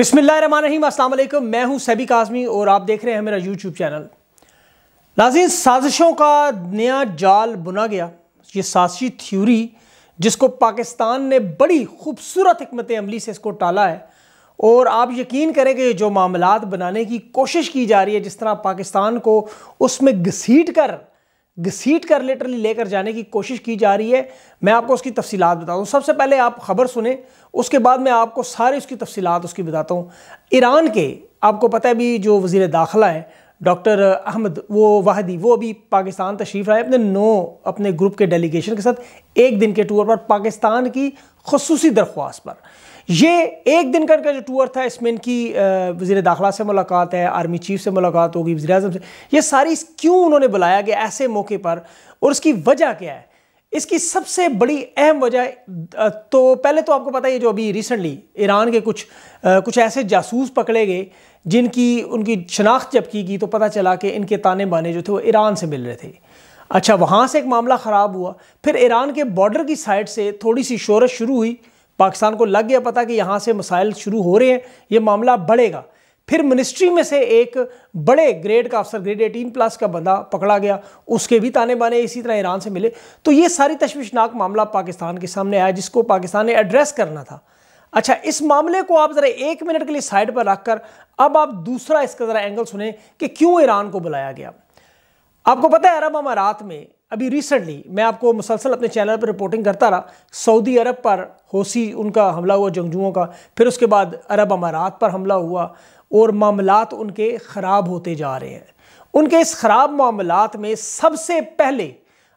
अस्सलाम वालेकुम मैं हूं सैबी काजमी और आप देख रहे हैं मेरा यूट्यूब चैनल नाजिन साजिशों का नया जाल बुना गया ये साजिशी थ्योरी जिसको पाकिस्तान ने बड़ी खूबसूरत हमत अमली से इसको टाला है और आप यकीन करें कि जो मामला बनाने की कोशिश की जा रही है जिस तरह पाकिस्तान को उसमें घसीट कर घसीट कर लेटरली लेकर जाने की कोशिश की जा रही है मैं आपको उसकी तफसीत बताता हूँ सबसे पहले आप ख़बर सुने उसके बाद मैं आपको सारी उसकी तफसीत उसकी बताता हूँ ईरान के आपको पता है भी जो वजीर दाखिला हैं डॉक्टर अहमद वो वाहदी वो अभी पाकिस्तान तशरीफ़ रहा है अपने नौ अपने ग्रुप के डेलीगेशन के साथ एक दिन के टूर पर पाकिस्तान की खसूसी दरख्वास्त पर ये एक दिन का इनका जो टूर था इसमें इनकी वजी दाखिला से मुलाकात है आर्मी चीफ से मुलाकात होगी वजी अजम से ये सारी क्यों उन्होंने बुलाया गया ऐसे मौके पर और उसकी वजह क्या है इसकी सबसे बड़ी अहम वजह तो पहले तो आपको पता है जो अभी रिसेंटली ईरान के कुछ आ, कुछ ऐसे जासूस पकड़े गए जिनकी उनकी शनाख्त जब की गई तो पता चला कि इनके ताने बाने जो थे वो ईरान से मिल रहे थे अच्छा वहाँ से एक मामला ख़राब हुआ फिर ईरान के बॉर्डर की साइड से थोड़ी सी शोरत शुरू हुई पाकिस्तान को लग गया पता कि यहाँ से मसाइल शुरू हो रहे हैं ये मामला बढ़ेगा फिर मिनिस्ट्री में से एक बड़े ग्रेड का अफसर ग्रेड 18 प्लस का बंदा पकड़ा गया उसके भी ताने बाने इसी तरह ईरान से मिले तो ये सारी तशवीशनाक मामला पाकिस्तान के सामने आया जिसको पाकिस्तान ने एड्रेस करना था अच्छा इस मामले को आप ज़रा एक मिनट के लिए साइड पर रखकर अब आप दूसरा इसका ज़रा एंगल सुने कि क्यों ईरान को बुलाया गया आपको पता है अरब अमारात में अभी रिसेंटली मैं आपको मुसलसल अपने चैनल पर रिपोर्टिंग करता रहा सऊदी अरब पर होसी उनका हमला हुआ जंगजुओं का फिर उसके बाद अरब अमारात पर हमला हुआ और मामलात उनके ख़राब होते जा रहे हैं उनके इस ख़राब मामलात में सबसे पहले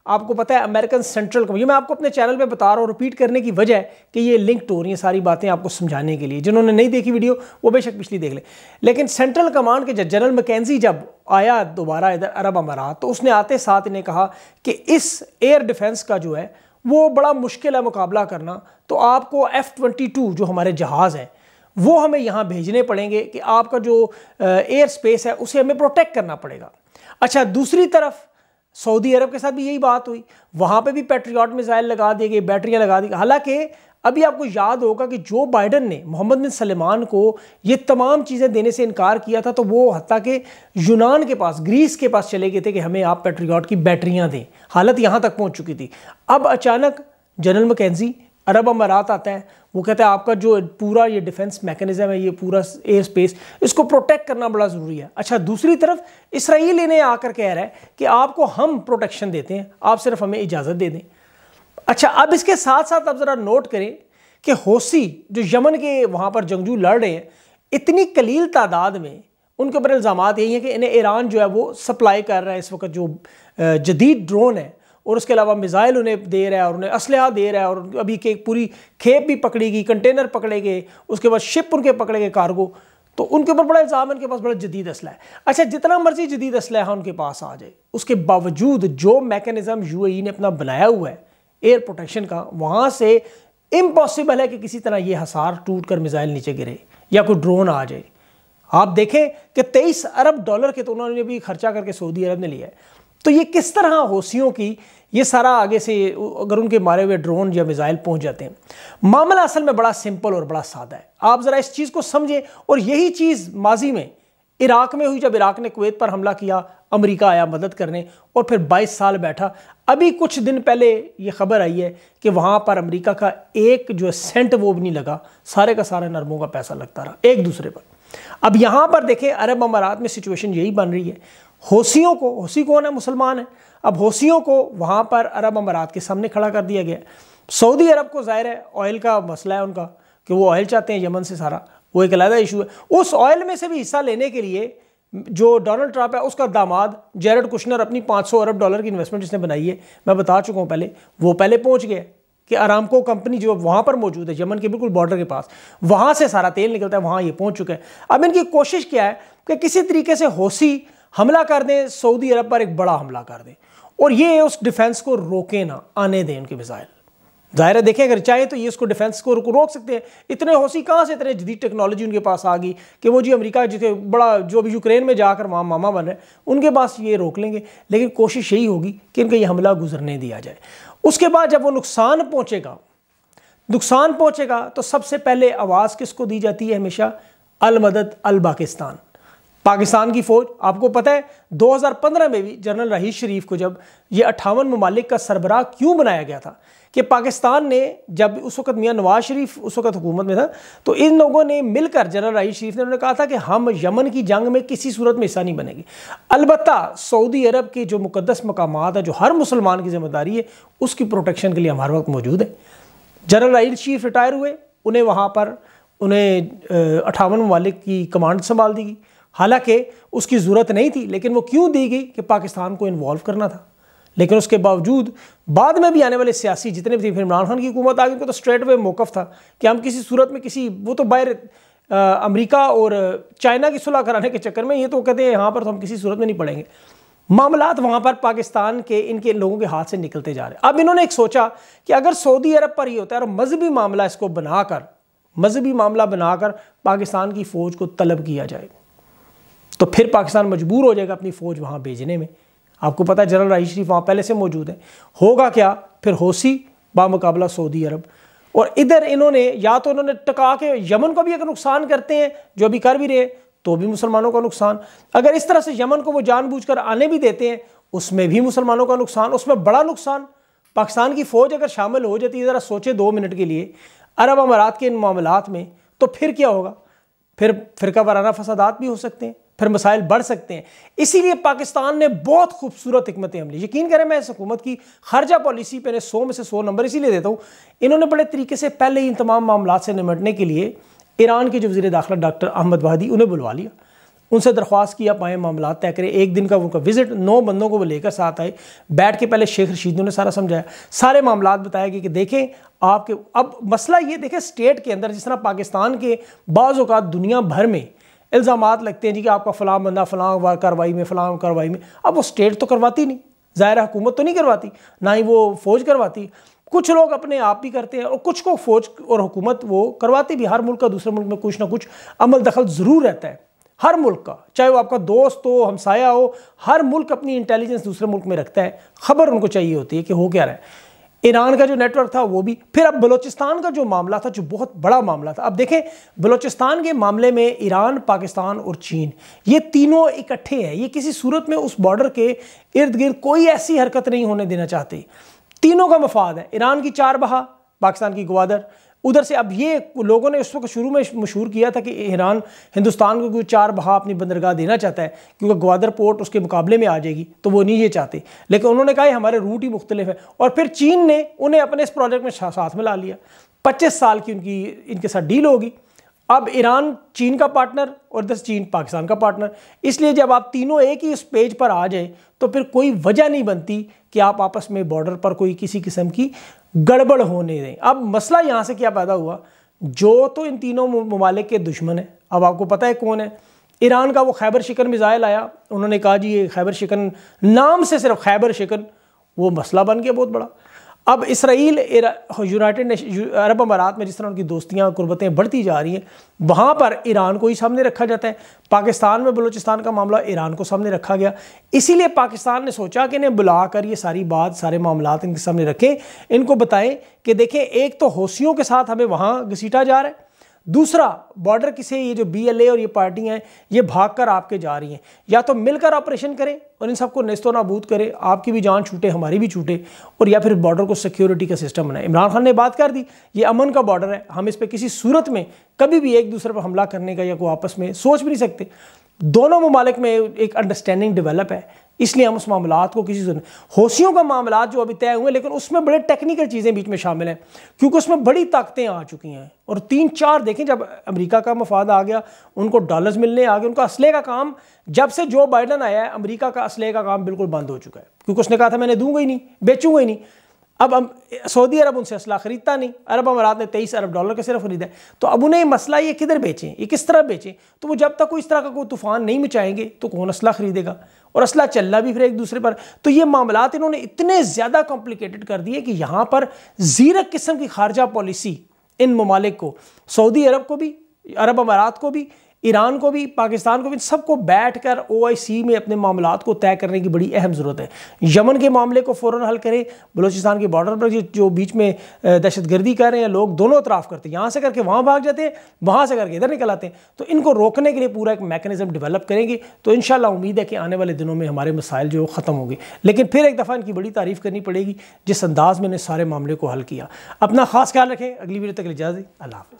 आपको पता है अमेरिकन सेंट्रल कमेटी मैं आपको अपने चैनल पे बता रहा हूँ रिपीट करने की वजह कि ये लिंक हो रही है सारी बातें आपको समझाने के लिए जिन्होंने नहीं देखी वीडियो वो बेशक पिछली देख ले। लेकिन सेंट्रल कमांड के जनरल मकैनजी जब आया दोबारा इधर अरब अमारात तो उसने आते साथ इन्हें कहा कि इस एयर डिफेंस का जो है वो बड़ा मुश्किल है मुकाबला करना तो आपको एफ़ ट्वेंटी टू जो हमारे जहाज़ हैं वो हमें यहाँ भेजने पड़ेंगे कि आपका जो एयर स्पेस है उसे हमें प्रोटेक्ट करना पड़ेगा अच्छा दूसरी तरफ सऊदी अरब के साथ भी यही बात हुई वहां पे भी पेट्रियाट मिसाइल लगा दिए गए बैटरियां लगा दी हालांकि अभी आपको याद होगा कि जो बाइडन ने मोहम्मद बिन सलेमान को ये तमाम चीज़ें देने से इनकार किया था तो वो हती के यूनान के पास ग्रीस के पास चले गए थे कि हमें आप पेट्रियाट की बैटरियाँ दें हालत यहाँ तक पहुँच चुकी थी अब अचानक जनरल मकैजी अरब अमारात आता है वो कहते हैं आपका जो पूरा ये डिफेंस मैकेनिज्म है ये पूरा एयर स्पेस इसको प्रोटेक्ट करना बड़ा ज़रूरी है अच्छा दूसरी तरफ इसराइल इन्हें आकर कह रहा है कि आपको हम प्रोटेक्शन देते हैं आप सिर्फ हमें इजाज़त दे दें अच्छा अब इसके साथ साथ आप ज़रा नोट करें कि होसी जो यमन के वहाँ पर जंगजू लड़ रहे हैं इतनी कलील तादाद में उनके ऊपर इल्ज़ाम यही हैं कि इन्हें ईरान जो है वो सप्लाई कर रहा है इस वक्त जो जदीद ड्रोन है और उसके अलावा मिज़ाइल उन्हें दे रहा है और उन्हें असलहा दे रहा है और अभी के पूरी खेप भी पकड़ी गई कंटेनर पकड़े गए उसके बाद शिप उनके पकड़े गए कार्गो तो उनके ऊपर बड़ा इल्ज़ाम है उनके पास बड़ा जदीद असला है अच्छा जितना मर्जी जदीद है उनके पास आ जाए उसके बावजूद जो मैकेनिज़म यू e ने अपना बनाया हुआ है एयर प्रोटेक्शन का वहाँ से इम्पॉसिबल है कि किसी तरह ये हसार टूट कर मिज़ाइल नीचे गिरे या कोई ड्रोन आ जाए आप देखें कि 23 अरब डॉलर के तो उन्होंने भी खर्चा करके सऊदी अरब ने लिया है तो ये किस तरह हौसियों की ये सारा आगे से अगर उनके मारे हुए ड्रोन या मिज़ाइल पहुंच जाते हैं मामला असल में बड़ा सिंपल और बड़ा सादा है आप ज़रा इस चीज़ को समझें और यही चीज़ माजी में इराक में हुई जब इराक ने कुवैत पर हमला किया अमेरिका आया मदद करने और फिर 22 साल बैठा अभी कुछ दिन पहले ये खबर आई है कि वहाँ पर अमेरिका का एक जो सेंट वो भी नहीं लगा सारे का सारा नरमों का पैसा लगता रहा एक दूसरे पर अब यहाँ पर देखें अरब अमारात में सिचुएशन यही बन रही है होशियों को होसी कौन है मुसलमान है अब होसियों को वहाँ पर अरब अमारात के सामने खड़ा कर दिया गया सऊदी अरब को ज़ाहिर है ऑयल का मसला है उनका कि वो ऑयल चाहते हैं यमन से सारा वो एक अलहदा इशू है उस ऑयल में से भी हिस्सा लेने के लिए जो डोनाल्ड ट्रंप है उसका दामाद जेरड कुशनर अपनी 500 अरब डॉलर की इन्वेस्टमेंट इसने बनाई है मैं बता चुका हूँ पहले वो पहले पहुँच गया कि आराम को कंपनी जो वहाँ पर मौजूद है यमन के बिल्कुल बॉर्डर के पास वहाँ से सारा तेल निकलता है वहाँ ये पहुँच चुका है अब इनकी कोशिश क्या है कि किसी तरीके से होसी हमला कर दें सऊदी अरब पर एक बड़ा हमला कर दें और ये उस डिफेंस को रोके ना आने दें उनके मिसाइल ज़ाहिर है देखें अगर चाहे तो ये उसको डिफेंस को रोक सकते हैं इतने हौसी कहाँ से इतने जदीद टेक्नोलॉजी उनके पास आ गई कि वो जी अमेरिका जिसे बड़ा जो अभी यूक्रेन में जाकर वहाँ मामा बन रहे हैं उनके पास ये रोक लेंगे लेकिन कोशिश यही होगी कि इनका ये हमला गुजरने दिया जाए उसके बाद जब वो नुकसान पहुँचेगा नुकसान पहुँचेगा तो सबसे पहले आवाज़ किसको दी जाती है हमेशा अलमदद अलबाकिस्तान पाकिस्तान की फ़ौज आपको पता है 2015 में भी जनरल रही शरीफ को जब ये अट्ठावन ममालिक का सरबराह क्यों बनाया गया था कि पाकिस्तान ने जब उस वक्त मियाँ नवाज शरीफ उस वक्त हुकूमत में था तो इन लोगों ने मिलकर जनरल रही शरीफ ने उन्होंने कहा था कि हम यमन की जंग में किसी सूरत में हिस्सा नहीं बनेंगे अलबत् सऊदी अरब के जो मुकदस मकाम है जो हर मुसलमान की जिम्मेदारी है उसकी प्रोटेक्शन के लिए हमारे वक्त मौजूद है जनरल रही शरीफ रिटायर हुए उन्हें वहाँ पर उन्हें अठावन ममालिक की कमांड संभाल दी गई हालांकि उसकी ज़रूरत नहीं थी लेकिन वो क्यों दी गई कि पाकिस्तान को इन्वॉल्व करना था लेकिन उसके बावजूद बाद में भी आने वाले सियासी जितने भी थे फिर इमरान खान की हुकूमत आ गई उनको तो स्ट्रेट वे मौकफ था कि हम किसी सूरत में किसी वो तो बाहर अमेरिका और चाइना की सुलह कराने के चक्कर में ये तो कहते हैं यहाँ पर तो हम किसी सूरत में नहीं पड़ेंगे मामला वहाँ पर पाकिस्तान के इनके लोगों के हाथ से निकलते जा रहे अब इन्होंने एक सोचा कि अगर सऊदी अरब पर ही होता है और मजहबी मामला इसको बनाकर मजहबी मामला बनाकर पाकिस्तान की फ़ौज को तलब किया जाए तो फिर पाकिस्तान मजबूर हो जाएगा अपनी फ़ौज वहाँ भेजने में आपको पता है जनरल राही शरीफ वहाँ पहले से मौजूद है होगा क्या फिर होसी बामुकाबला सऊदी अरब और इधर इन्होंने या तो इन्होंने टका के यमन को भी अगर नुकसान करते हैं जो अभी कर भी रहे तो भी मुसलमानों का नुकसान अगर इस तरह से यमन को वो जानबूझकर आने भी देते हैं उसमें भी मुसलमानों का नुकसान उसमें बड़ा नुकसान पाकिस्तान की फ़ौज अगर शामिल हो जाती है ज़रा सोचे दो मिनट के लिए अरब अमारात के इन मामलात में तो फिर क्या होगा फिर फिरका वाराना फसादात भी हो सकते हैं फिर मसाइल बढ़ सकते हैं इसीलिए पाकिस्तान ने बहुत खूबसूरत हमत अमली यकीन करें मैं इस हुकूमत की खर्जा पॉलिसी पर सौ में से सौ नंबर इसीलिए देता हूँ इन्होंने बड़े तरीके से पहले ही इन तमाम मामला से निमटने के लिए ईरान के जो वजीर दाखिला डॉक्टर अहमद वादी उन्हें बुलवा लिया उनसे दरख्वास्त किया पाए मामला तय करें एक दिन का उनका विजिट नौ बंदों को वो लेकर साथ आए बैठ के पहले शेख रशीद ने सारा समझाया सारे मामला बताया कि, कि देखें आपके अब मसला ये देखें स्टेट के अंदर जिस तरह पाकिस्तान के बाज़ अवत दुनिया भर में इल्ज़ाम लगते हैं जी कि आपका फ़लाँ बंदा फ़लाँ कार्रवाई में फ़लाँ कार्रवाई में अब वो स्टेट तो करवाती नहीं ज़ाहिर हुकूमत तो नहीं करवाती ना ही वो फ़ौज करवाती कुछ लोग अपने आप ही करते हैं और कुछ को फ़ौज और हुकूमत वो करवाती भी हर मुल्क का दूसरे मुल्क में कुछ ना कुछ अमल दखल ज़रूर रहता है हर मुल्क का चाहे वो आपका दोस्त हो हमसाया हो हर मुल्क अपनी इंटेलिजेंस दूसरे मुल्क में रखता है खबर उनको चाहिए होती है कि हो क्या रहा है ईरान का जो नेटवर्क था वो भी फिर अब बलोचिस्तान का जो मामला था जो बहुत बड़ा मामला था अब देखें बलोचिस्तान के मामले में ईरान पाकिस्तान और चीन ये तीनों इकट्ठे हैं ये किसी सूरत में उस बॉर्डर के इर्द गिर्द कोई ऐसी हरकत नहीं होने देना चाहते तीनों का मफाद है ईरान की चार बहा पाकिस्तान की ग्वादर उधर से अब ये लोगों ने उस वक्त शुरू में मशहूर किया था कि ईरान हिंदुस्तान को कोई चार बहा अपनी बंदरगाह देना चाहता है क्योंकि ग्वादर पोर्ट उसके मुकाबले में आ जाएगी तो वो नहीं ये चाहते लेकिन उन्होंने कहा हमारे रूट ही मुख्तलिफ है और फिर चीन ने उन्हें अपने इस प्रोजेक्ट में साथ में ला लिया पच्चीस साल की उनकी इनके साथ डील होगी अब ईरान चीन का पार्टनर और दस चीन पाकिस्तान का पार्टनर इसलिए जब आप तीनों एक ही इस पेज पर आ जाए तो फिर कोई वजह नहीं बनती कि आप आपस में बॉर्डर पर कोई किसी किस्म की गड़बड़ होने दें अब मसला यहाँ से क्या पैदा हुआ जो तो इन तीनों ममालिक के दुश्मन हैं अब आपको पता है कौन है ईरान का वो खैबर शिकन मिज़ाइल आया उन्होंने कहा जी ये खैबर शिकन नाम से सिर्फ खैबर शिकन वो मसला बन गया बहुत बड़ा अब इसराइल यूनाइटेड अरब अमारात में जिस तरह उनकी दोस्तियाँ गुरबतें बढ़ती जा रही हैं वहाँ पर ईरान को ही सामने रखा जाता है पाकिस्तान में बलूचिस्तान का मामला ईरान को सामने रखा गया इसीलिए पाकिस्तान ने सोचा कि इन्हें बुला कर ये सारी बात सारे मामला इनके सामने रखें इनको बताएं कि देखें एक तो हौसियों के साथ हमें वहाँ घसीटा जा रहा है दूसरा बॉर्डर किसे ये जो बी एल ए और ये पार्टियाँ हैं ये भाग कर आपके जा रही हैं या तो मिलकर ऑपरेशन करें और इन सबको नस्तो नाबूद करें आपकी भी जान छूटे हमारी भी छूटे और या फिर बॉर्डर को सिक्योरिटी का सिस्टम बनाए इमरान खान ने बात कर दी ये अमन का बॉर्डर है हम इस पर किसी सूरत में कभी भी एक दूसरे पर हमला करने का या को आपस में सोच भी नहीं सकते दोनों ममालिक में एक अंडरस्टैंडिंग डेवलप है इसलिए हम उस मामला को किसी से होशियों का मामला जो अभी तय हुए लेकिन उसमें बड़े टेक्निकल चीज़ें बीच में शामिल हैं क्योंकि उसमें बड़ी ताकतें आ चुकी हैं और तीन चार देखें जब अमेरिका का मफाद आ गया उनको डॉलर्स मिलने आ गए उनका असले का काम जब से जो बाइडन आया है अमरीका का असले का काम बिल्कुल बंद हो चुका है क्योंकि उसने कहा था मैंने दूंगा ही नहीं बेचूंगा ही नहीं अब हम सऊदी अरब उनसे असला ख़रीदता नहीं अरब अमारात ने तेईस अरब डॉलर के सिर्फ ख़रीदा है तो अब उन्हें मसला ये किधर बेचें ये किस तरह बेचें तो वो जब तक कोई इस तरह का कोई तूफ़ान नहीं मचाएंगे तो कौन असला ख़रीदेगा और असला चलना भी फिर एक दूसरे पर तो ये मामला इन्होंने इतने ज़्यादा कॉम्प्लिकेटेड कर दिए कि यहाँ पर ज़ीरक किस्म की खारजा पॉलिसी इन ममालिक को सऊदी अरब को भी अरब अमारात को भी ईरान को भी पाकिस्तान को भी सबको बैठ कर ओ आई सी में अपने मामला को तय करने की बड़ी अहम ज़रूरत है यमन के मामले को फ़ौर हल करें बलोचिस्तान के बॉर्डर पर जो बीच में दहशत गर्दी कर रहे हैं लोग दोनों अतराफ़ करते हैं यहाँ से करके वहाँ भाग जाते हैं वहाँ से करके इधर निकल आते हैं तो इनको रोकने के लिए पूरा एक मैकेनिज़म डेवलप करेंगे तो इन उम्मीद है कि आने वाले दिनों में हमारे मसाइल जो ख़त्म होंगे लेकिन फिर एक दफ़ा इनकी बड़ी तारीफ़ करनी पड़ेगी जिस अंदाज़ में इन्हें सारे मामले को हल किया अपना खास ख्याल रखें अगली वीडियो तक इजाज़त अल्लाह हाफ़